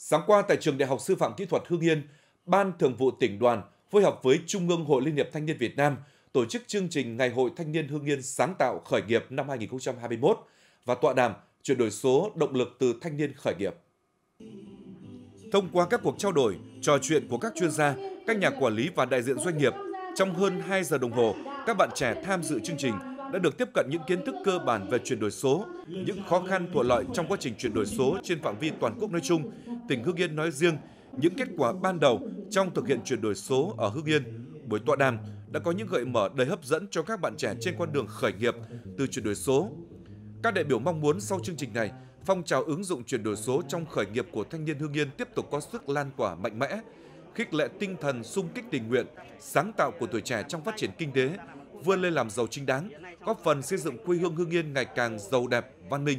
Sáng qua tại trường Đại học Sư phạm Kỹ thuật Hương Yên, Ban Thường vụ tỉnh đoàn phối hợp với Trung ương Hội Liên hiệp Thanh niên Việt Nam tổ chức chương trình Ngày hội Thanh niên Hương Yên sáng tạo khởi nghiệp năm 2021 và tọa đàm chuyển đổi số động lực từ thanh niên khởi nghiệp. Thông qua các cuộc trao đổi, trò chuyện của các chuyên gia, các nhà quản lý và đại diện doanh nghiệp, trong hơn 2 giờ đồng hồ, các bạn trẻ tham dự chương trình đã được tiếp cận những kiến thức cơ bản về chuyển đổi số, những khó khăn thuận lợi trong quá trình chuyển đổi số trên phạm vi toàn quốc nói chung, tỉnh Hưng Yên nói riêng, những kết quả ban đầu trong thực hiện chuyển đổi số ở Hưng Yên. Buổi tọa đàm đã có những gợi mở đầy hấp dẫn cho các bạn trẻ trên con đường khởi nghiệp từ chuyển đổi số. Các đại biểu mong muốn sau chương trình này, phong trào ứng dụng chuyển đổi số trong khởi nghiệp của thanh niên Hưng Yên tiếp tục có sức lan tỏa mạnh mẽ, khích lệ tinh thần sung kích tình nguyện, sáng tạo của tuổi trẻ trong phát triển kinh tế, vươn lên làm giàu chính đáng, góp phần xây dựng quê hương Hương Yên ngày càng giàu đẹp, văn minh.